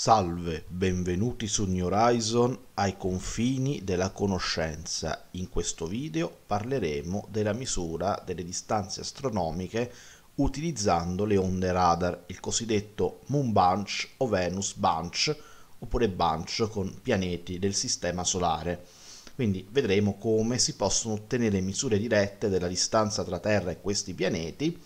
Salve, benvenuti su New Horizon ai confini della conoscenza. In questo video parleremo della misura delle distanze astronomiche utilizzando le onde radar, il cosiddetto Moon Bunch o Venus Bunch, oppure Bunch con pianeti del Sistema Solare. Quindi vedremo come si possono ottenere misure dirette della distanza tra Terra e questi pianeti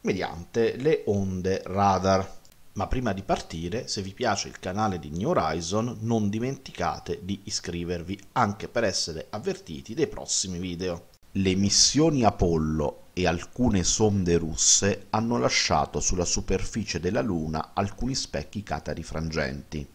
mediante le onde radar. Ma prima di partire, se vi piace il canale di New Horizon, non dimenticate di iscrivervi anche per essere avvertiti dei prossimi video. Le missioni Apollo e alcune sonde russe hanno lasciato sulla superficie della Luna alcuni specchi catarifrangenti.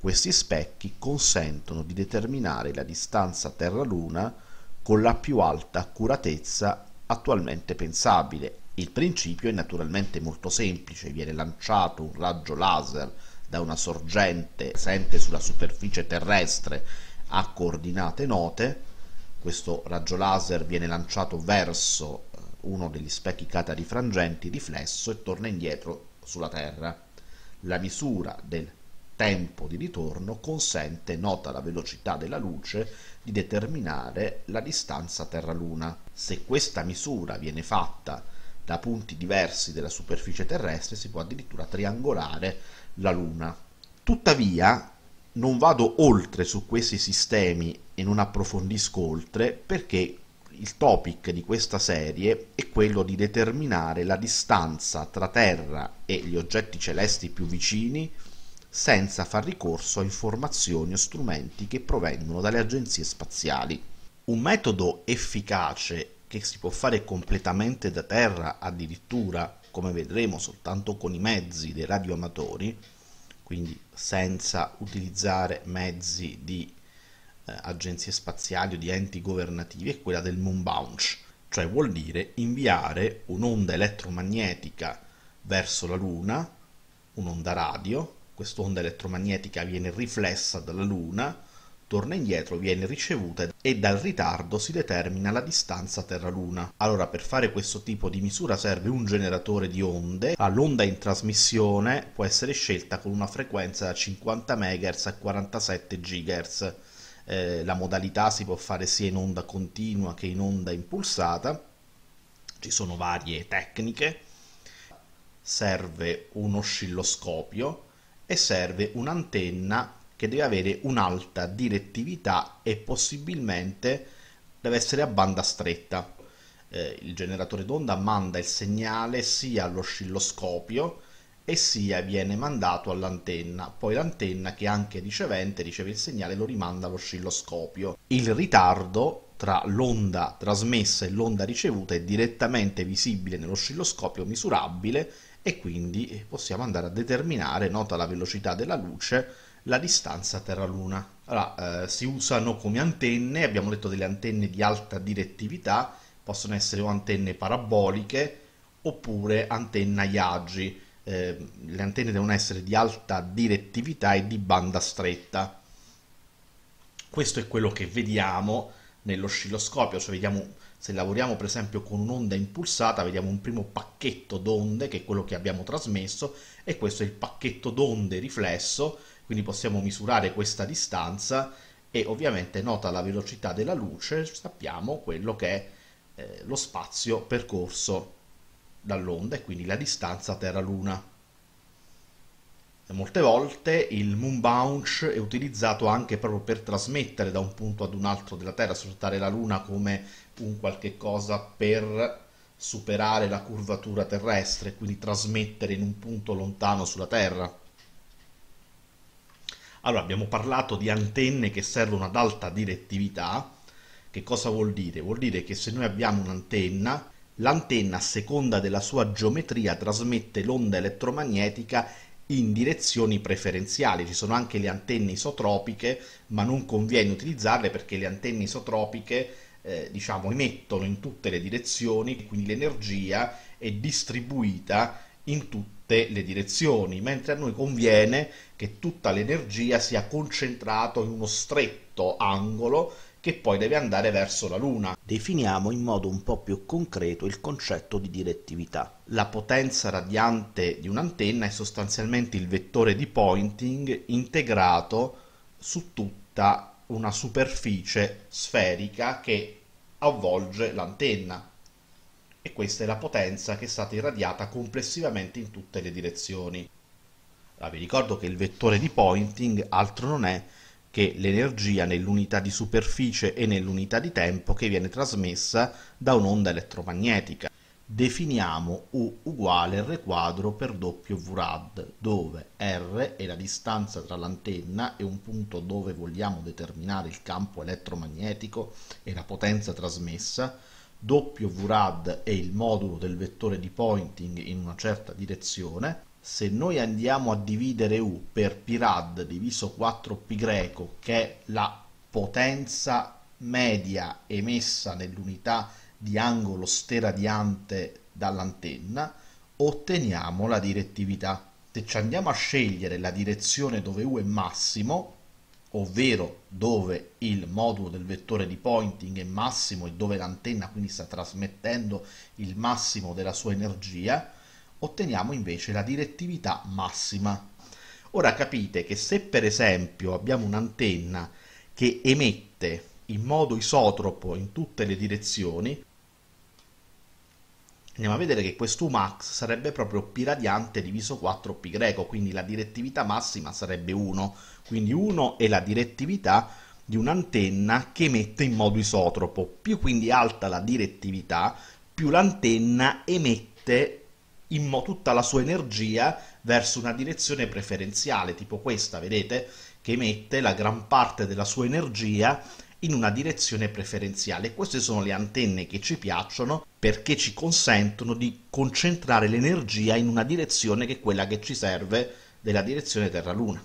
Questi specchi consentono di determinare la distanza Terra-Luna con la più alta accuratezza attualmente pensabile, il principio è naturalmente molto semplice, viene lanciato un raggio laser da una sorgente presente sulla superficie terrestre a coordinate note, questo raggio laser viene lanciato verso eh, uno degli specchi catarifrangenti riflesso e torna indietro sulla Terra. La misura del tempo di ritorno consente, nota la velocità della luce, di determinare la distanza Terra-Luna. Se questa misura viene fatta da punti diversi della superficie terrestre si può addirittura triangolare la Luna. Tuttavia, non vado oltre su questi sistemi e non approfondisco oltre perché il topic di questa serie è quello di determinare la distanza tra Terra e gli oggetti celesti più vicini senza far ricorso a informazioni o strumenti che provengono dalle agenzie spaziali. Un metodo efficace che si può fare completamente da terra, addirittura come vedremo soltanto con i mezzi dei radioamatori, quindi senza utilizzare mezzi di eh, agenzie spaziali o di enti governativi, è quella del moon bounce, cioè vuol dire inviare un'onda elettromagnetica verso la Luna, un'onda radio, quest'onda elettromagnetica viene riflessa dalla Luna, torna indietro, viene ricevuta e dal ritardo si determina la distanza Terra-Luna. Allora per fare questo tipo di misura serve un generatore di onde, l'onda in trasmissione può essere scelta con una frequenza da 50 MHz a 47 GHz. Eh, la modalità si può fare sia in onda continua che in onda impulsata, ci sono varie tecniche, serve un oscilloscopio e serve un'antenna che deve avere un'alta direttività e possibilmente deve essere a banda stretta. Eh, il generatore d'onda manda il segnale sia all'oscilloscopio e sia viene mandato all'antenna, poi l'antenna che anche ricevente riceve il segnale lo rimanda all'oscilloscopio. Il ritardo tra l'onda trasmessa e l'onda ricevuta è direttamente visibile nell'oscilloscopio misurabile e quindi possiamo andare a determinare, nota la velocità della luce, la distanza Terra-Luna. Allora, eh, si usano come antenne, abbiamo detto delle antenne di alta direttività, possono essere o antenne paraboliche oppure antenne IAGI. Eh, le antenne devono essere di alta direttività e di banda stretta. Questo è quello che vediamo nell'oscilloscopio, cioè vediamo se lavoriamo per esempio con un'onda impulsata, vediamo un primo pacchetto d'onde che è quello che abbiamo trasmesso e questo è il pacchetto d'onde riflesso quindi possiamo misurare questa distanza e ovviamente nota la velocità della luce sappiamo quello che è eh, lo spazio percorso dall'onda e quindi la distanza Terra-Luna. Molte volte il moon bounce è utilizzato anche proprio per trasmettere da un punto ad un altro della Terra, sfruttare la Luna come un qualche cosa per superare la curvatura terrestre, quindi trasmettere in un punto lontano sulla Terra. Allora, abbiamo parlato di antenne che servono ad alta direttività. Che cosa vuol dire? Vuol dire che se noi abbiamo un'antenna, l'antenna a seconda della sua geometria trasmette l'onda elettromagnetica in direzioni preferenziali. Ci sono anche le antenne isotropiche, ma non conviene utilizzarle perché le antenne isotropiche eh, diciamo emettono in tutte le direzioni, quindi l'energia è distribuita in tutte tutte le direzioni, mentre a noi conviene che tutta l'energia sia concentrata in uno stretto angolo che poi deve andare verso la Luna. Definiamo in modo un po' più concreto il concetto di direttività. La potenza radiante di un'antenna è sostanzialmente il vettore di pointing integrato su tutta una superficie sferica che avvolge l'antenna e questa è la potenza che è stata irradiata complessivamente in tutte le direzioni. Ora vi ricordo che il vettore di pointing altro non è che l'energia nell'unità di superficie e nell'unità di tempo che viene trasmessa da un'onda elettromagnetica. Definiamo U uguale R quadro per W rad, dove R è la distanza tra l'antenna e un punto dove vogliamo determinare il campo elettromagnetico e la potenza trasmessa, wrad è il modulo del vettore di pointing in una certa direzione, se noi andiamo a dividere u per pirad diviso 4π greco, che è la potenza media emessa nell'unità di angolo steradiante dall'antenna, otteniamo la direttività. Se ci andiamo a scegliere la direzione dove u è massimo, ovvero dove il modulo del vettore di pointing è massimo e dove l'antenna quindi sta trasmettendo il massimo della sua energia, otteniamo invece la direttività massima. Ora capite che se per esempio abbiamo un'antenna che emette in modo isotropo in tutte le direzioni, andiamo a vedere che questo Umax sarebbe proprio P radiante diviso 4 P greco, quindi la direttività massima sarebbe 1, quindi 1 è la direttività di un'antenna che emette in modo isotropo, più quindi alta la direttività, più l'antenna emette tutta la sua energia verso una direzione preferenziale, tipo questa, vedete, che emette la gran parte della sua energia in una direzione preferenziale. Queste sono le antenne che ci piacciono perché ci consentono di concentrare l'energia in una direzione che è quella che ci serve della direzione Terra-Luna.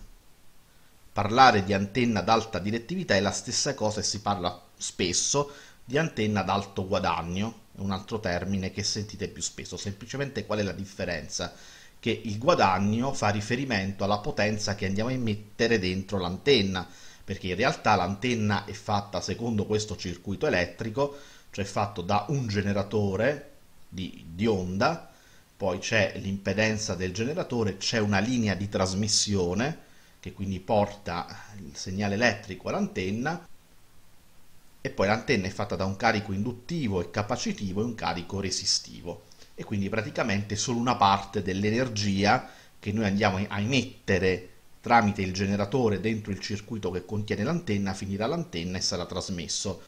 Parlare di antenna ad alta direttività è la stessa cosa e si parla spesso di antenna ad alto guadagno, è un altro termine che sentite più spesso. Semplicemente qual è la differenza? Che il guadagno fa riferimento alla potenza che andiamo a emettere dentro l'antenna perché in realtà l'antenna è fatta secondo questo circuito elettrico, cioè fatto da un generatore di, di onda, poi c'è l'impedenza del generatore, c'è una linea di trasmissione che quindi porta il segnale elettrico all'antenna e poi l'antenna è fatta da un carico induttivo e capacitivo e un carico resistivo e quindi praticamente solo una parte dell'energia che noi andiamo a emettere Tramite il generatore dentro il circuito che contiene l'antenna finirà l'antenna e sarà trasmesso.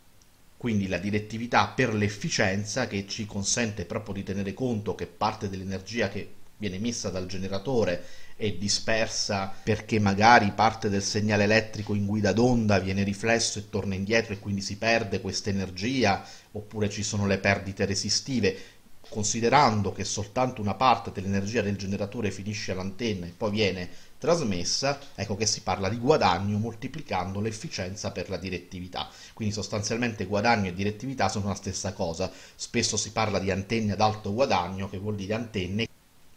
Quindi la direttività per l'efficienza che ci consente proprio di tenere conto che parte dell'energia che viene emessa dal generatore è dispersa perché magari parte del segnale elettrico in guida d'onda viene riflesso e torna indietro e quindi si perde questa energia oppure ci sono le perdite resistive considerando che soltanto una parte dell'energia del generatore finisce all'antenna e poi viene trasmessa, ecco che si parla di guadagno moltiplicando l'efficienza per la direttività. Quindi sostanzialmente guadagno e direttività sono la stessa cosa. Spesso si parla di antenne ad alto guadagno, che vuol dire antenne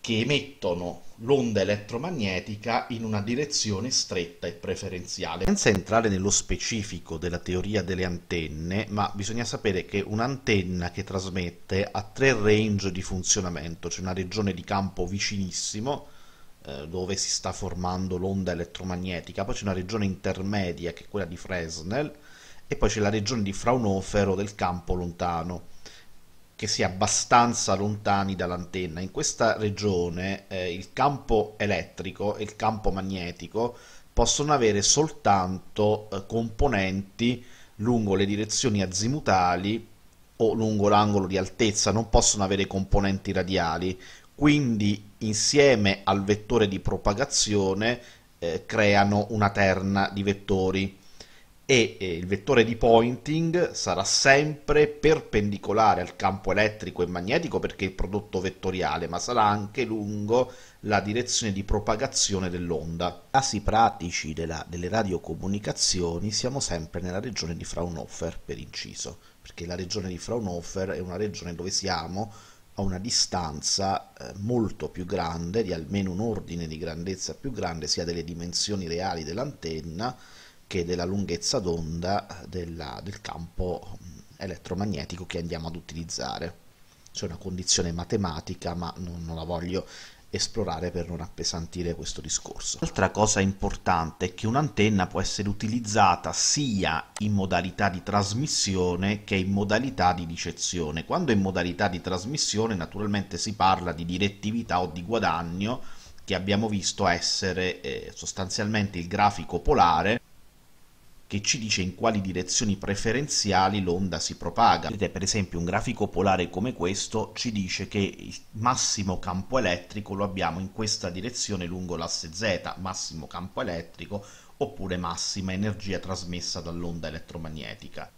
che emettono l'onda elettromagnetica in una direzione stretta e preferenziale. Senza entrare nello specifico della teoria delle antenne, ma bisogna sapere che un'antenna che trasmette ha tre range di funzionamento, c'è cioè una regione di campo vicinissimo eh, dove si sta formando l'onda elettromagnetica, poi c'è una regione intermedia che è quella di Fresnel e poi c'è la regione di Fraunhofer o del campo lontano che sia abbastanza lontani dall'antenna. In questa regione eh, il campo elettrico e il campo magnetico possono avere soltanto eh, componenti lungo le direzioni azimutali o lungo l'angolo di altezza, non possono avere componenti radiali, quindi insieme al vettore di propagazione eh, creano una terna di vettori e il vettore di pointing sarà sempre perpendicolare al campo elettrico e magnetico perché è il prodotto vettoriale, ma sarà anche lungo la direzione di propagazione dell'onda. Casi pratici della, delle radiocomunicazioni siamo sempre nella regione di Fraunhofer, per inciso, perché la regione di Fraunhofer è una regione dove siamo a una distanza eh, molto più grande, di almeno un ordine di grandezza più grande, sia delle dimensioni reali dell'antenna, che della lunghezza d'onda della, del campo mm, elettromagnetico che andiamo ad utilizzare. C'è una condizione matematica, ma non, non la voglio esplorare per non appesantire questo discorso. Altra cosa importante è che un'antenna può essere utilizzata sia in modalità di trasmissione che in modalità di ricezione. Quando in modalità di trasmissione naturalmente si parla di direttività o di guadagno che abbiamo visto essere eh, sostanzialmente il grafico polare che ci dice in quali direzioni preferenziali l'onda si propaga. Vedete, per esempio, un grafico polare come questo ci dice che il massimo campo elettrico lo abbiamo in questa direzione lungo l'asse Z, massimo campo elettrico, oppure massima energia trasmessa dall'onda elettromagnetica.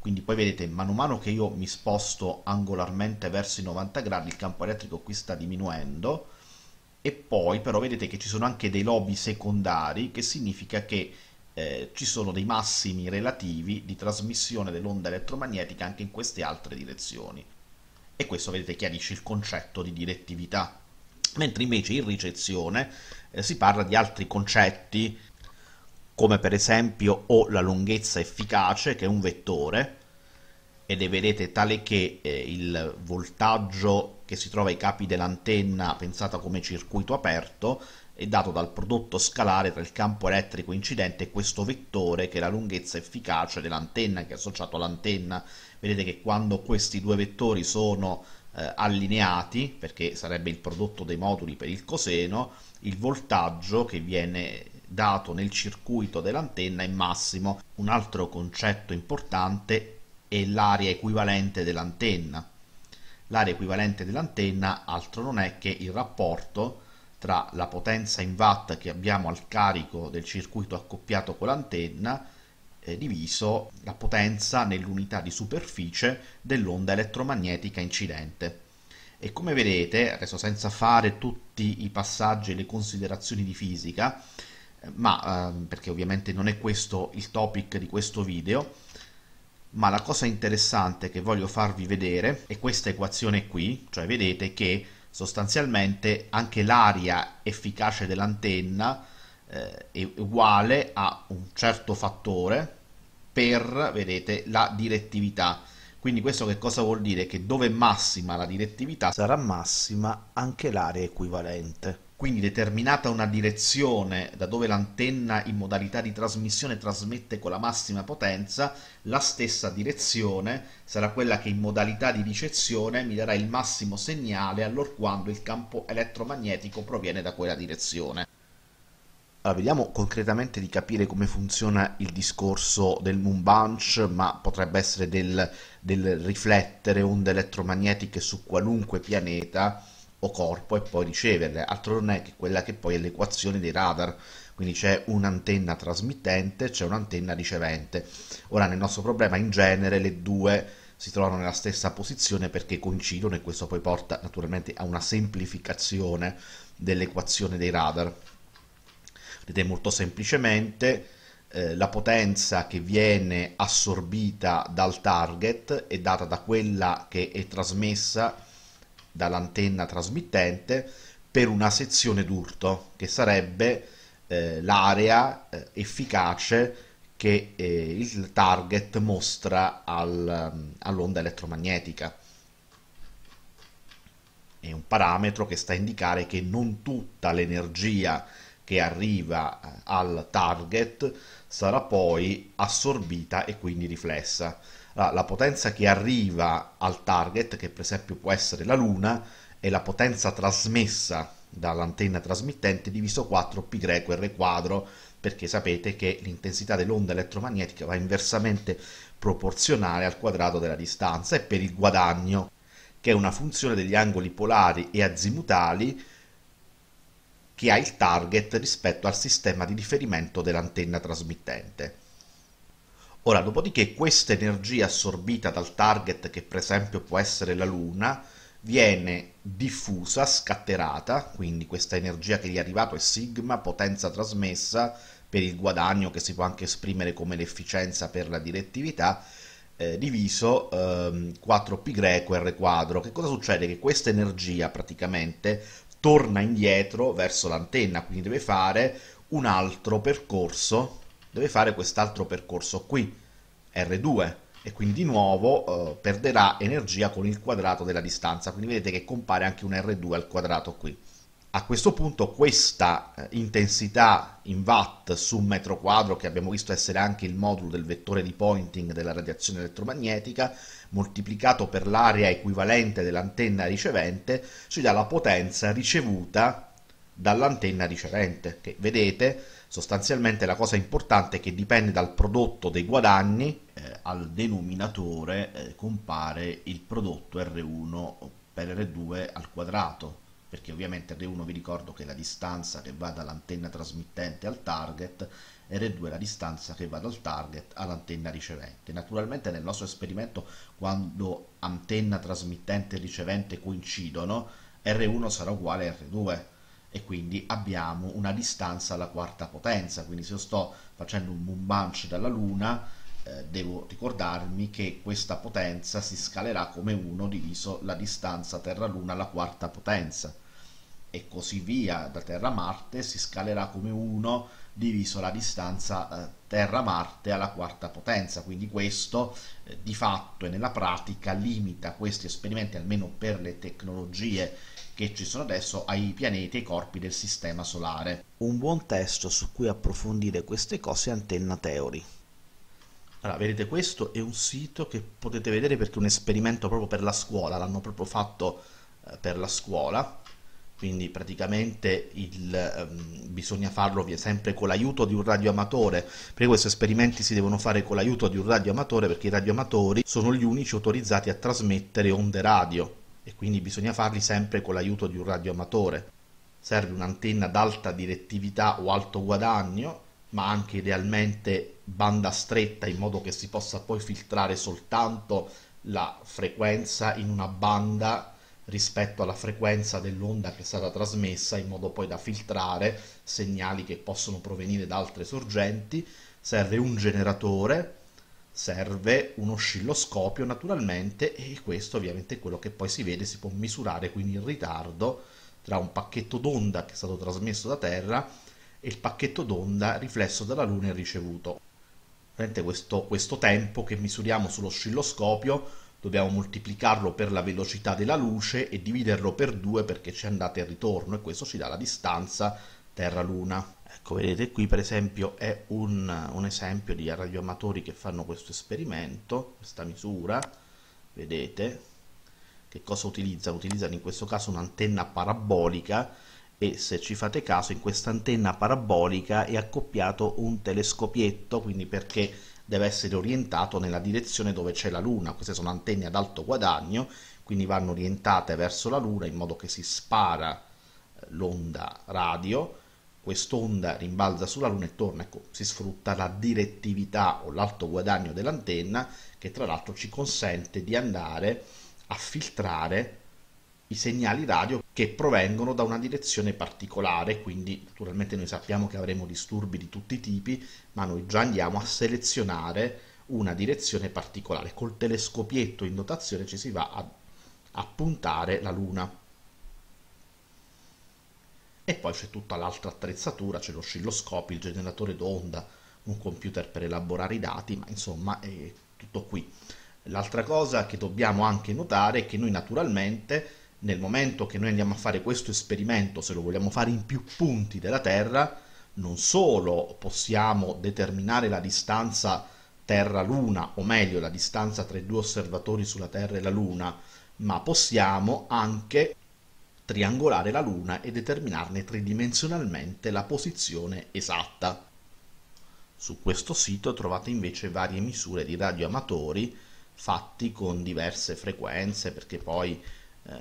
Quindi poi vedete, mano a mano che io mi sposto angolarmente verso i 90 gradi, il campo elettrico qui sta diminuendo, e poi però vedete che ci sono anche dei lobi secondari, che significa che eh, ci sono dei massimi relativi di trasmissione dell'onda elettromagnetica anche in queste altre direzioni. E questo, vedete, chiarisce il concetto di direttività. Mentre invece in ricezione eh, si parla di altri concetti, come per esempio o la lunghezza efficace, che è un vettore, ed è vedete tale che eh, il voltaggio che si trova ai capi dell'antenna pensata come circuito aperto è dato dal prodotto scalare tra il campo elettrico incidente e questo vettore che è la lunghezza efficace dell'antenna che è associato all'antenna. Vedete che quando questi due vettori sono eh, allineati, perché sarebbe il prodotto dei moduli per il coseno, il voltaggio che viene dato nel circuito dell'antenna è massimo. Un altro concetto importante è l'area equivalente dell'antenna. L'area equivalente dell'antenna altro non è che il rapporto tra la potenza in watt che abbiamo al carico del circuito accoppiato con l'antenna eh, diviso la potenza nell'unità di superficie dell'onda elettromagnetica incidente. E come vedete, adesso senza fare tutti i passaggi e le considerazioni di fisica, eh, ma eh, perché ovviamente non è questo il topic di questo video, ma la cosa interessante che voglio farvi vedere è questa equazione qui, cioè vedete che sostanzialmente anche l'area efficace dell'antenna eh, è uguale a un certo fattore per, vedete, la direttività. Quindi questo che cosa vuol dire? Che dove è massima la direttività sarà massima anche l'area equivalente quindi determinata una direzione da dove l'antenna in modalità di trasmissione trasmette con la massima potenza, la stessa direzione sarà quella che in modalità di ricezione mi darà il massimo segnale allorquando il campo elettromagnetico proviene da quella direzione. Allora, vediamo concretamente di capire come funziona il discorso del moon bunch, ma potrebbe essere del, del riflettere onde elettromagnetiche su qualunque pianeta o corpo e poi riceverle, altro non è che quella che poi è l'equazione dei radar, quindi c'è un'antenna trasmittente, c'è un'antenna ricevente. Ora nel nostro problema in genere le due si trovano nella stessa posizione perché coincidono e questo poi porta naturalmente a una semplificazione dell'equazione dei radar. Vedete molto semplicemente eh, la potenza che viene assorbita dal target è data da quella che è trasmessa dall'antenna trasmittente per una sezione d'urto, che sarebbe eh, l'area eh, efficace che eh, il target mostra al, mm, all'onda elettromagnetica. È un parametro che sta a indicare che non tutta l'energia che arriva eh, al target sarà poi assorbita e quindi riflessa allora, la potenza che arriva al target, che per esempio può essere la Luna, è la potenza trasmessa dall'antenna trasmittente diviso 4 π greco r quadro, perché sapete che l'intensità dell'onda elettromagnetica va inversamente proporzionale al quadrato della distanza e per il guadagno, che è una funzione degli angoli polari e azimutali che ha il target rispetto al sistema di riferimento dell'antenna trasmittente. Ora, dopodiché questa energia assorbita dal target, che per esempio può essere la Luna, viene diffusa, scatterata, quindi questa energia che gli è arrivata è sigma, potenza trasmessa per il guadagno che si può anche esprimere come l'efficienza per la direttività, eh, diviso ehm, 4π greco r quadro. Che cosa succede? Che questa energia praticamente torna indietro verso l'antenna, quindi deve fare un altro percorso deve fare quest'altro percorso qui, R2, e quindi di nuovo eh, perderà energia con il quadrato della distanza, quindi vedete che compare anche un R2 al quadrato qui. A questo punto questa eh, intensità in watt su metro quadro, che abbiamo visto essere anche il modulo del vettore di pointing della radiazione elettromagnetica, moltiplicato per l'area equivalente dell'antenna ricevente, ci dà la potenza ricevuta dall'antenna ricevente, che vedete Sostanzialmente la cosa importante è che dipende dal prodotto dei guadagni, eh, al denominatore eh, compare il prodotto R1 per R2 al quadrato, perché ovviamente R1 vi ricordo che è la distanza che va dall'antenna trasmittente al target R2 è la distanza che va dal target all'antenna ricevente. Naturalmente nel nostro esperimento quando antenna trasmittente e ricevente coincidono R1 sarà uguale a R2 e quindi abbiamo una distanza alla quarta potenza, quindi se io sto facendo un moon bunch dalla Luna eh, devo ricordarmi che questa potenza si scalerà come 1 diviso la distanza Terra-Luna alla quarta potenza e così via da Terra-Marte si scalerà come 1 diviso la distanza eh, Terra-Marte alla quarta potenza, quindi questo eh, di fatto e nella pratica limita questi esperimenti almeno per le tecnologie che ci sono adesso ai pianeti e ai corpi del sistema solare. Un buon testo su cui approfondire queste cose è Antenna Theory. Allora, vedete, questo è un sito che potete vedere perché è un esperimento proprio per la scuola, l'hanno proprio fatto eh, per la scuola, quindi praticamente il, ehm, bisogna farlo sempre con l'aiuto di un radioamatore, perché questi esperimenti si devono fare con l'aiuto di un radioamatore perché i radioamatori sono gli unici autorizzati a trasmettere onde radio e quindi bisogna farli sempre con l'aiuto di un radioamatore. Serve un'antenna ad alta direttività o alto guadagno, ma anche idealmente banda stretta in modo che si possa poi filtrare soltanto la frequenza in una banda rispetto alla frequenza dell'onda che è stata trasmessa in modo poi da filtrare segnali che possono provenire da altre sorgenti. Serve un generatore serve un oscilloscopio naturalmente e questo ovviamente è quello che poi si vede, si può misurare quindi il ritardo tra un pacchetto d'onda che è stato trasmesso da Terra e il pacchetto d'onda riflesso dalla Luna e ricevuto. Ovviamente questo, questo tempo che misuriamo sull'oscilloscopio dobbiamo moltiplicarlo per la velocità della luce e dividerlo per due perché c'è andata e ritorno e questo ci dà la distanza Terra-Luna. Ecco, vedete qui per esempio è un, un esempio di radioamatori che fanno questo esperimento, questa misura, vedete, che cosa utilizzano? Utilizzano in questo caso un'antenna parabolica e se ci fate caso in questa antenna parabolica è accoppiato un telescopietto, quindi perché deve essere orientato nella direzione dove c'è la Luna, queste sono antenne ad alto guadagno, quindi vanno orientate verso la Luna in modo che si spara eh, l'onda radio quest'onda rimbalza sulla Luna e torna, ecco, si sfrutta la direttività o l'alto guadagno dell'antenna che tra l'altro ci consente di andare a filtrare i segnali radio che provengono da una direzione particolare, quindi naturalmente noi sappiamo che avremo disturbi di tutti i tipi, ma noi già andiamo a selezionare una direzione particolare. Col telescopietto in dotazione ci si va a, a puntare la Luna. E poi c'è tutta l'altra attrezzatura, c'è l'oscilloscopio, il generatore d'onda, un computer per elaborare i dati, ma insomma è tutto qui. L'altra cosa che dobbiamo anche notare è che noi naturalmente nel momento che noi andiamo a fare questo esperimento, se lo vogliamo fare in più punti della Terra, non solo possiamo determinare la distanza Terra-Luna, o meglio la distanza tra i due osservatori sulla Terra e la Luna, ma possiamo anche triangolare la Luna e determinarne tridimensionalmente la posizione esatta. Su questo sito trovate invece varie misure di radioamatori fatti con diverse frequenze perché poi eh,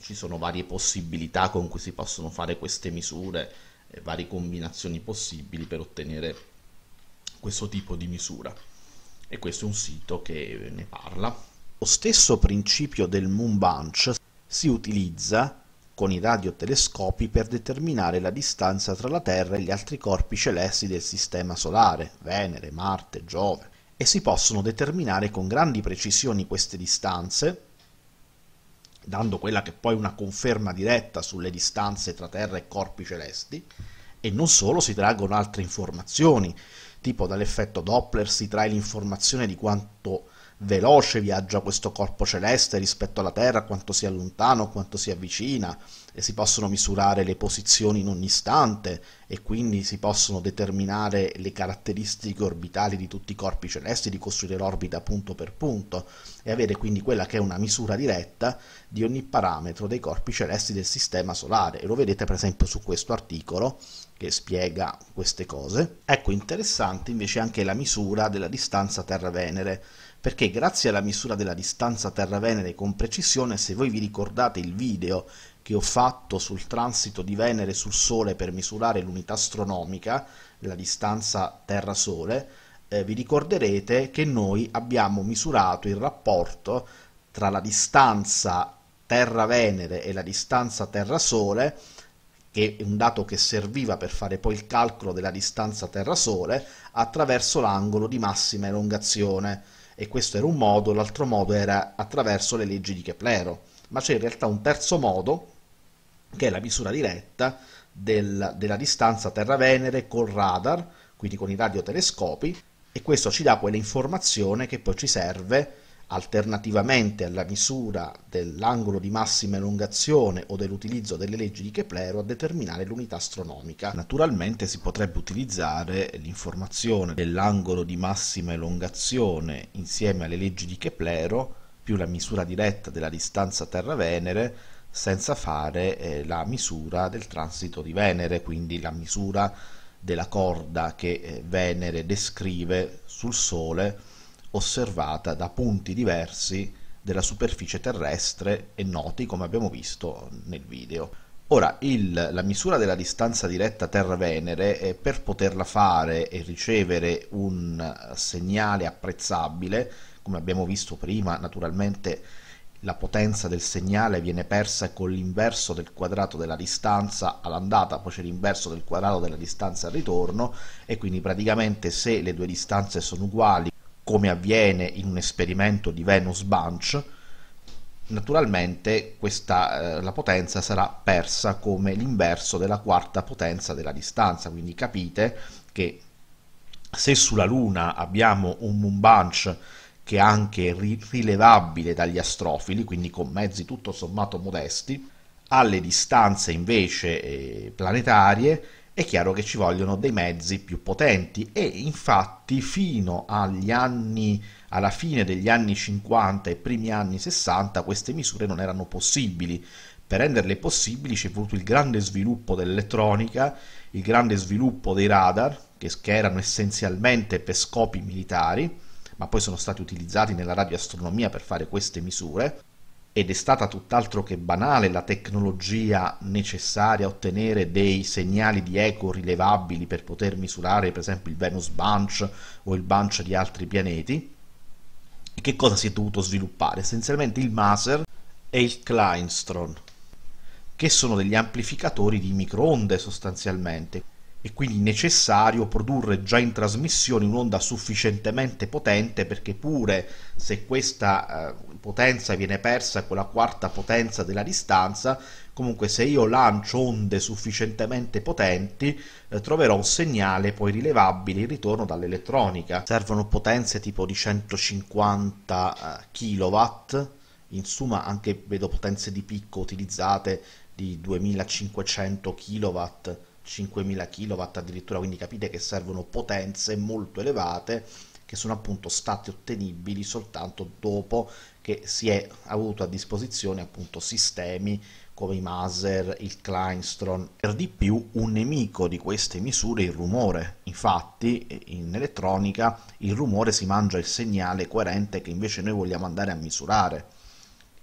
ci sono varie possibilità con cui si possono fare queste misure e varie combinazioni possibili per ottenere questo tipo di misura e questo è un sito che ne parla. Lo stesso principio del Moon Bunch si utilizza con i radiotelescopi per determinare la distanza tra la Terra e gli altri corpi celesti del Sistema Solare, Venere, Marte, Giove, e si possono determinare con grandi precisioni queste distanze, dando quella che poi è una conferma diretta sulle distanze tra Terra e corpi celesti, e non solo si traggono altre informazioni, tipo dall'effetto Doppler si trae l'informazione di quanto veloce viaggia questo corpo celeste rispetto alla Terra, quanto sia lontano, quanto sia avvicina, e si possono misurare le posizioni in ogni istante e quindi si possono determinare le caratteristiche orbitali di tutti i corpi celesti, di costruire l'orbita punto per punto e avere quindi quella che è una misura diretta di ogni parametro dei corpi celesti del sistema solare. E lo vedete per esempio su questo articolo che spiega queste cose. Ecco interessante invece anche la misura della distanza Terra-Venere perché grazie alla misura della distanza Terra-Venere con precisione, se voi vi ricordate il video che ho fatto sul transito di Venere sul Sole per misurare l'unità astronomica, la distanza Terra-Sole, eh, vi ricorderete che noi abbiamo misurato il rapporto tra la distanza Terra-Venere e la distanza Terra-Sole, che è un dato che serviva per fare poi il calcolo della distanza Terra-Sole, attraverso l'angolo di massima elongazione e questo era un modo, l'altro modo era attraverso le leggi di Keplero, ma c'è in realtà un terzo modo che è la misura diretta del, della distanza Terra-Venere col radar, quindi con i radiotelescopi, e questo ci dà quell'informazione che poi ci serve alternativamente alla misura dell'angolo di massima elongazione o dell'utilizzo delle leggi di Keplero a determinare l'unità astronomica. Naturalmente si potrebbe utilizzare l'informazione dell'angolo di massima elongazione insieme alle leggi di Keplero più la misura diretta della distanza Terra-Venere senza fare eh, la misura del transito di Venere, quindi la misura della corda che eh, Venere descrive sul Sole osservata da punti diversi della superficie terrestre e noti come abbiamo visto nel video. Ora, il, la misura della distanza diretta Terra-Venere, eh, per poterla fare e ricevere un eh, segnale apprezzabile, come abbiamo visto prima, naturalmente la potenza del segnale viene persa con l'inverso del quadrato della distanza all'andata, poi c'è l'inverso del quadrato della distanza al ritorno e quindi praticamente se le due distanze sono uguali come avviene in un esperimento di Venus Bunch, naturalmente questa, eh, la potenza sarà persa come l'inverso della quarta potenza della distanza, quindi capite che se sulla Luna abbiamo un moon bunch che è anche rilevabile dagli astrofili, quindi con mezzi tutto sommato modesti, alle distanze invece eh, planetarie è chiaro che ci vogliono dei mezzi più potenti e infatti fino agli anni alla fine degli anni 50 e primi anni 60 queste misure non erano possibili. Per renderle possibili ci è voluto il grande sviluppo dell'elettronica, il grande sviluppo dei radar, che, che erano essenzialmente per scopi militari, ma poi sono stati utilizzati nella radioastronomia per fare queste misure, ed è stata tutt'altro che banale la tecnologia necessaria a ottenere dei segnali di eco rilevabili per poter misurare per esempio il Venus Bunch o il Bunch di altri pianeti. E che cosa si è dovuto sviluppare? Essenzialmente il Maser e il Kleinstron, che sono degli amplificatori di microonde sostanzialmente è quindi necessario produrre già in trasmissione un'onda sufficientemente potente perché pure se questa eh, potenza viene persa con la quarta potenza della distanza, comunque se io lancio onde sufficientemente potenti eh, troverò un segnale poi rilevabile in ritorno dall'elettronica. Servono potenze tipo di 150 eh, kW, in anche vedo potenze di picco utilizzate di 2500 kW 5000 kW addirittura, quindi capite che servono potenze molto elevate che sono appunto state ottenibili soltanto dopo che si è avuto a disposizione appunto sistemi come i Maser, il Kleinstron. Per di più un nemico di queste misure è il rumore. Infatti in elettronica il rumore si mangia il segnale coerente che invece noi vogliamo andare a misurare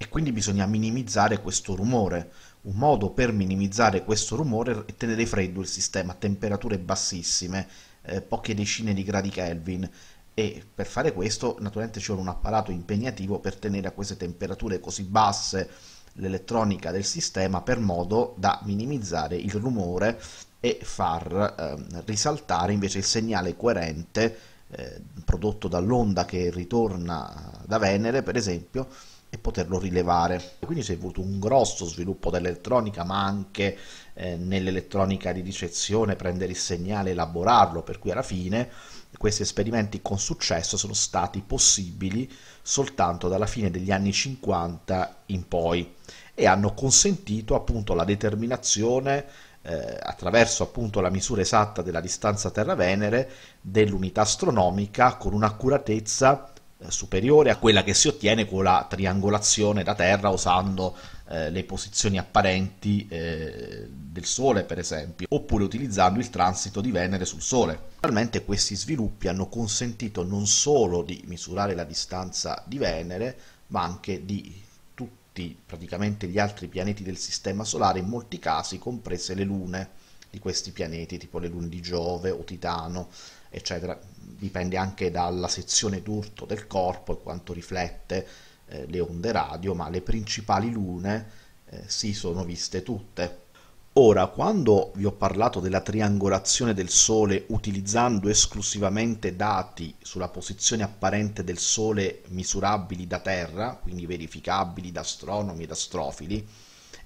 e quindi bisogna minimizzare questo rumore un modo per minimizzare questo rumore è tenere freddo il sistema a temperature bassissime, eh, poche decine di gradi Kelvin, e per fare questo naturalmente ci vuole un apparato impegnativo per tenere a queste temperature così basse l'elettronica del sistema per modo da minimizzare il rumore e far eh, risaltare invece il segnale coerente eh, prodotto dall'onda che ritorna da Venere, per esempio, e poterlo rilevare. Quindi si è avuto un grosso sviluppo dell'elettronica, ma anche eh, nell'elettronica di ricezione, prendere il segnale, elaborarlo, per cui alla fine questi esperimenti con successo sono stati possibili soltanto dalla fine degli anni 50 in poi e hanno consentito appunto la determinazione eh, attraverso appunto la misura esatta della distanza Terra-Venere dell'unità astronomica con un'accuratezza eh, superiore a quella che si ottiene con la triangolazione da terra usando eh, le posizioni apparenti eh, del Sole, per esempio, oppure utilizzando il transito di Venere sul Sole. Naturalmente questi sviluppi hanno consentito non solo di misurare la distanza di Venere, ma anche di tutti praticamente gli altri pianeti del Sistema Solare, in molti casi comprese le lune di questi pianeti, tipo le lune di Giove o Titano eccetera, dipende anche dalla sezione d'urto del corpo e quanto riflette eh, le onde radio, ma le principali lune eh, si sono viste tutte. Ora, quando vi ho parlato della triangolazione del Sole utilizzando esclusivamente dati sulla posizione apparente del Sole misurabili da Terra, quindi verificabili da astronomi ed astrofili,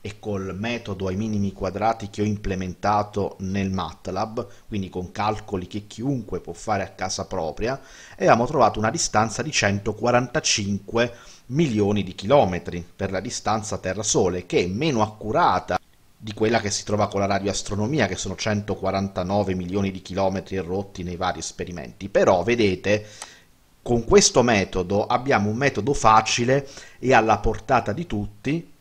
e col metodo ai minimi quadrati che ho implementato nel MATLAB, quindi con calcoli che chiunque può fare a casa propria, abbiamo trovato una distanza di 145 milioni di chilometri per la distanza Terra-Sole, che è meno accurata di quella che si trova con la radioastronomia, che sono 149 milioni di chilometri rotti nei vari esperimenti. Però, vedete, con questo metodo abbiamo un metodo facile e alla portata di tutti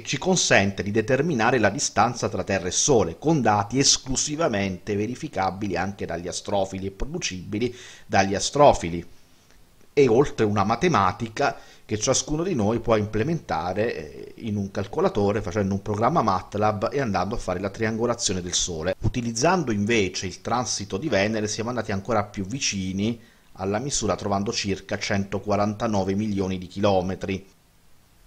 che ci consente di determinare la distanza tra Terra e Sole con dati esclusivamente verificabili anche dagli astrofili e producibili dagli astrofili e oltre una matematica che ciascuno di noi può implementare eh, in un calcolatore facendo un programma MATLAB e andando a fare la triangolazione del Sole. Utilizzando invece il transito di Venere siamo andati ancora più vicini alla misura trovando circa 149 milioni di chilometri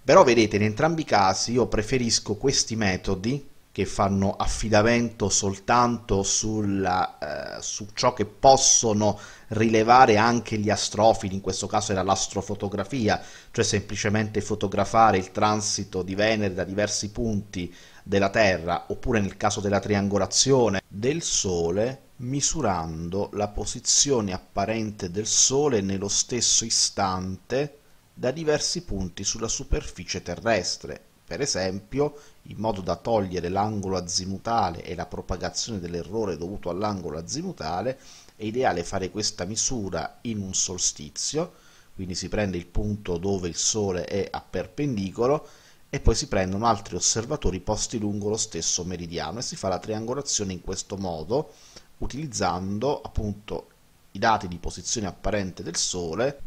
però vedete, in entrambi i casi io preferisco questi metodi che fanno affidamento soltanto sulla, eh, su ciò che possono rilevare anche gli astrofili, in questo caso era l'astrofotografia, cioè semplicemente fotografare il transito di Venere da diversi punti della Terra, oppure nel caso della triangolazione del Sole, misurando la posizione apparente del Sole nello stesso istante da diversi punti sulla superficie terrestre, per esempio in modo da togliere l'angolo azimutale e la propagazione dell'errore dovuto all'angolo azimutale, è ideale fare questa misura in un solstizio, quindi si prende il punto dove il Sole è a perpendicolo e poi si prendono altri osservatori posti lungo lo stesso meridiano e si fa la triangolazione in questo modo utilizzando appunto i dati di posizione apparente del Sole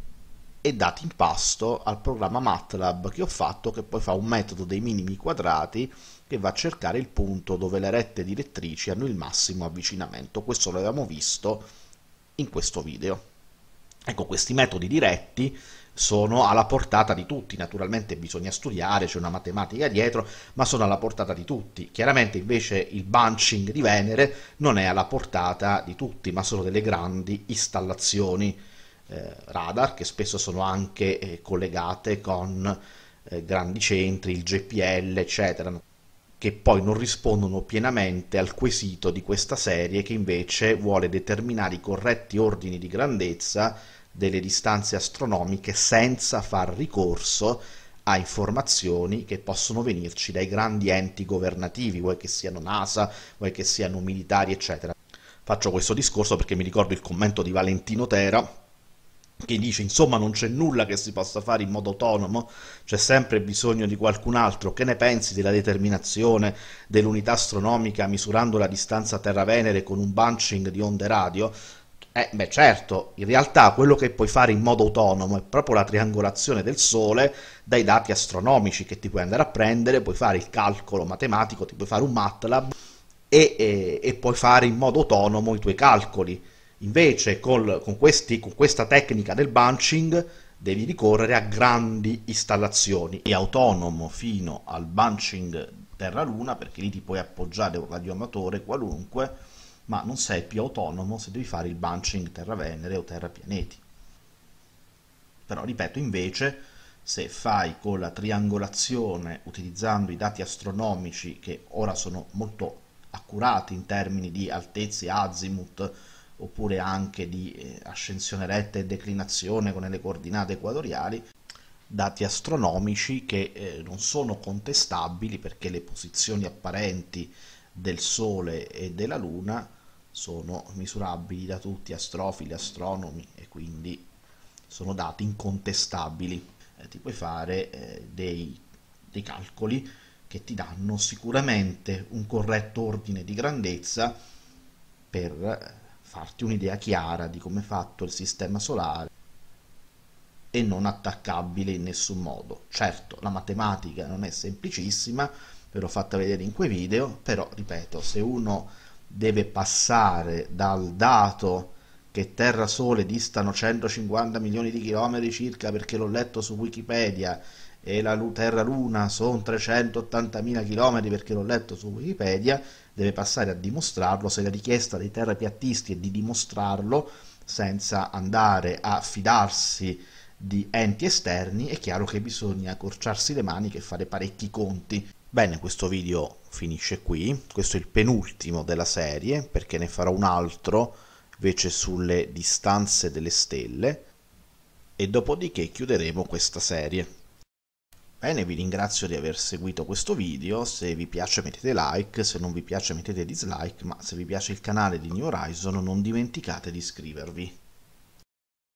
e dati in pasto al programma MATLAB che ho fatto che poi fa un metodo dei minimi quadrati che va a cercare il punto dove le rette direttrici hanno il massimo avvicinamento. Questo lo avevamo visto in questo video. Ecco, questi metodi diretti sono alla portata di tutti, naturalmente bisogna studiare, c'è una matematica dietro, ma sono alla portata di tutti. Chiaramente invece il bunching di Venere non è alla portata di tutti, ma sono delle grandi installazioni eh, radar che spesso sono anche eh, collegate con eh, grandi centri, il GPL, eccetera, che poi non rispondono pienamente al quesito di questa serie che invece vuole determinare i corretti ordini di grandezza delle distanze astronomiche senza far ricorso a informazioni che possono venirci dai grandi enti governativi, vuoi che siano NASA, vuoi che siano militari, eccetera. Faccio questo discorso perché mi ricordo il commento di Valentino Tera che dice insomma non c'è nulla che si possa fare in modo autonomo, c'è sempre bisogno di qualcun altro, che ne pensi della determinazione dell'unità astronomica misurando la distanza Terra-Venere con un bunching di onde radio? Eh, beh, certo, in realtà quello che puoi fare in modo autonomo è proprio la triangolazione del Sole dai dati astronomici che ti puoi andare a prendere, puoi fare il calcolo matematico, ti puoi fare un MATLAB e, e, e puoi fare in modo autonomo i tuoi calcoli. Invece col, con, questi, con questa tecnica del bunching devi ricorrere a grandi installazioni e autonomo fino al bunching Terra-Luna perché lì ti puoi appoggiare un radioamatore qualunque ma non sei più autonomo se devi fare il bunching Terra-Venere o Terra-Pianeti però ripeto invece se fai con la triangolazione utilizzando i dati astronomici che ora sono molto accurati in termini di altezze, azimut, oppure anche di eh, ascensione retta e declinazione con le coordinate equatoriali, dati astronomici che eh, non sono contestabili perché le posizioni apparenti del Sole e della Luna sono misurabili da tutti, astrofili, astronomi e quindi sono dati incontestabili. Eh, ti puoi fare eh, dei, dei, calcoli che ti danno sicuramente un corretto ordine di grandezza per farti un'idea chiara di come è fatto il sistema solare e non attaccabile in nessun modo. Certo, la matematica non è semplicissima, ve l'ho fatta vedere in quei video, però ripeto, se uno deve passare dal dato che Terra Sole distano 150 milioni di chilometri circa perché l'ho letto su Wikipedia e la Terra Luna sono 380 mila chilometri perché l'ho letto su Wikipedia deve passare a dimostrarlo, se la richiesta dei terrapiattisti è di dimostrarlo senza andare a fidarsi di enti esterni, è chiaro che bisogna accorciarsi le maniche e fare parecchi conti. Bene, questo video finisce qui, questo è il penultimo della serie, perché ne farò un altro invece sulle distanze delle stelle, e dopodiché chiuderemo questa serie. Bene, vi ringrazio di aver seguito questo video, se vi piace mettete like, se non vi piace mettete dislike, ma se vi piace il canale di New Horizon non dimenticate di iscrivervi.